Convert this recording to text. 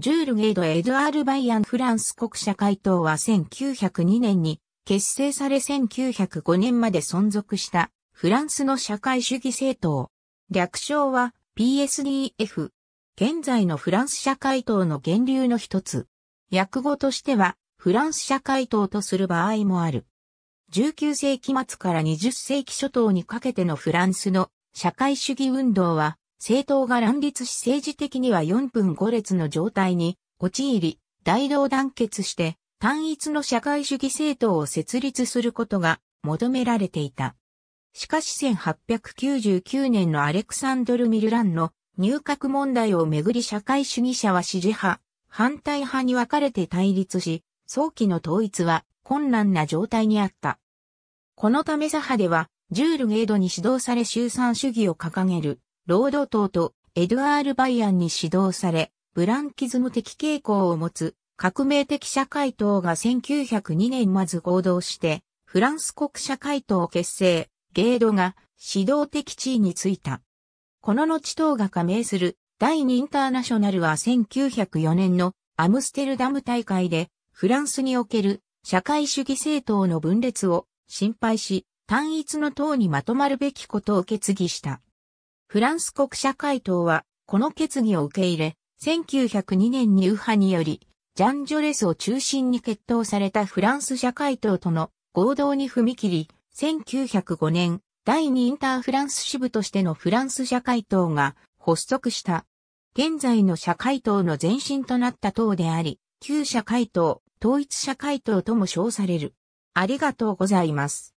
ジュール・ゲイド・エドアール・バイアン・フランス国社会党は1902年に結成され1905年まで存続したフランスの社会主義政党。略称は PSDF。現在のフランス社会党の源流の一つ。訳語としてはフランス社会党とする場合もある。19世紀末から20世紀初頭にかけてのフランスの社会主義運動は政党が乱立し政治的には4分5列の状態に陥り、大同団結して単一の社会主義政党を設立することが求められていた。しかし1899年のアレクサンドル・ミルランの入閣問題をめぐり社会主義者は支持派、反対派に分かれて対立し、早期の統一は困難な状態にあった。このため左派では、ジュール・ゲードに指導され集散主義を掲げるロード島とエドアール・バイアンに指導され、ブランキズム的傾向を持つ革命的社会党が1902年まず合同して、フランス国社会党結成、ゲードが指導的地位についた。この後党が加盟する第2インターナショナルは1904年のアムステルダム大会でフランスにおける社会主義政党の分裂を心配し単一の党にまとまるべきことを決議した。フランス国社会党は、この決議を受け入れ、1902年に右派により、ジャン・ジョレスを中心に決闘されたフランス社会党との合同に踏み切り、1905年、第2インターフランス支部としてのフランス社会党が発足した。現在の社会党の前身となった党であり、旧社会党、統一社会党とも称される。ありがとうございます。